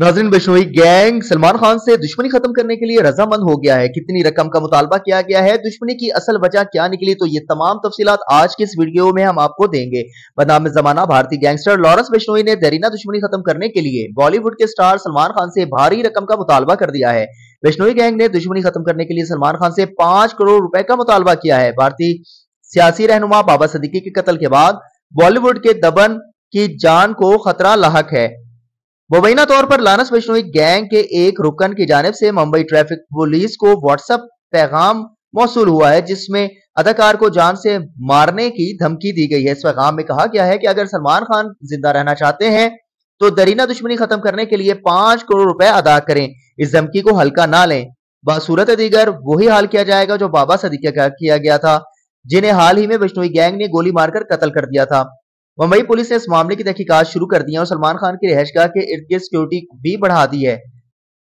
नाजरीन बिश्नोई गैंग सलमान खान से दुश्मनी खत्म करने के लिए रजामंद हो गया है कितनी रकम का मुतालबा किया गया है दुश्मनी की असल वजह क्या निकली तो ये तमाम तफसीत आज के इस वीडियो में हम आपको देंगे बदनाम जमाना भारतीय गैंगस्टर लॉरेंस बिश्नोई ने दरीना दुश्मनी खत्म करने के लिए बॉलीवुड के स्टार सलमान खान से भारी रकम का मुतालबा कर दिया है बिश्नोई गैंग ने दुश्मनी खत्म करने के लिए सलमान खान से पांच करोड़ रुपए का मुतालबा किया है भारतीय सियासी रहनुमा बाबा सदीकी के कत्ल के बाद बॉलीवुड के दबन की जान को खतरा लाक है मुबैना तौर पर लानस बिश्नोई गैंग के एक रुकन की जानब से मुंबई ट्रैफिक पुलिस को व्हाट्सएप पैगाम मौसू हुआ है जिसमें अदाकार को जान से मारने की धमकी दी गई है इस पैगाम में कहा गया है कि अगर सलमान खान जिंदा रहना चाहते हैं तो दरीना दुश्मनी खत्म करने के लिए पांच करोड़ रुपए अदा करें इस धमकी को हल्का ना लें बसूरत दीगर वही हाल किया जाएगा जो बाबा सदीक का किया गया था जिन्हें हाल ही में बिश्नोई गैंग ने गोली मारकर कत्ल कर दिया था मुंबई पुलिस ने इस मामले की तहकीकात शुरू कर दी है और सलमान खान की गाह के इर्द गिर्द सिक्योरिटी भी बढ़ा दी है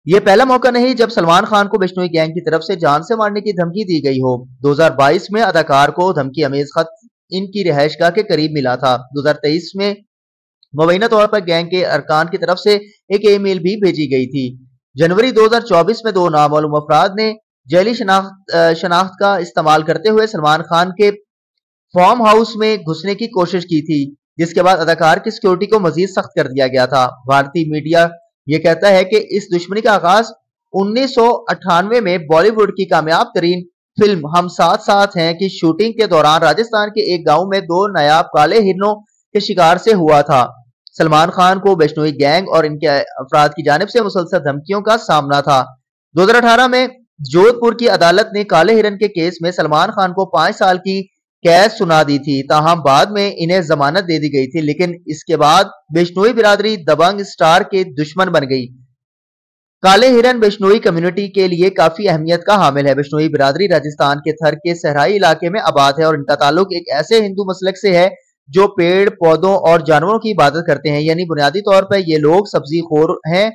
यह पहला मौका नहीं जब सलमान खान को बिश्नोई गैंग की तरफ से जान से मारने की धमकी दी गई हो 2022 में अदाकार को धमकी अमेज खत इनकी रिहायशगाह के करीब मिला था 2023 में मुबैना तौर पर गैंग के अरकान की तरफ से एक ईमेल भी भेजी गई थी जनवरी 2024 में दो नामालूम अफराद ने जैली शनाख्त शनाख्त का इस्तेमाल करते हुए सलमान खान के फार्म हाउस में घुसने की कोशिश की थी जिसके बाद अदाकार की सिक्योरिटी को मजीद सख्त कर दिया गया था भारतीय मीडिया ये कहता है कि इस दुश्मनी का आगाज उन्नीस में बॉलीवुड की कामयाब तरीन फिल्म हम साथ साथ हैं की शूटिंग के दौरान राजस्थान के एक गांव में दो नायाब काले हिरनों के शिकार से हुआ था सलमान खान को बैष्णोई गैंग और इनके अफराद की जानब से मुसलसल धमकियों का सामना था 2018 में जोधपुर की अदालत ने काले हिरन के केस में सलमान खान को पांच साल की कैद सुना दी थी ताहम बाद में इन्हें जमानत दे दी गई थी लेकिन इसके बाद बिश्नोई बिरादरी दबंग स्टार के दुश्मन बन गई काले हिरन बिश्नोई कम्युनिटी के लिए काफी अहमियत का हामिल है बिश्नोई बिरादरी राजस्थान के थर के सहराई इलाके में आबाद है और इनका ताल्लुक एक ऐसे हिंदू मसलक से है जो पेड़ पौधों और जानवरों की इबादत करते हैं यानी बुनियादी तौर पर ये लोग सब्जी खोर हैं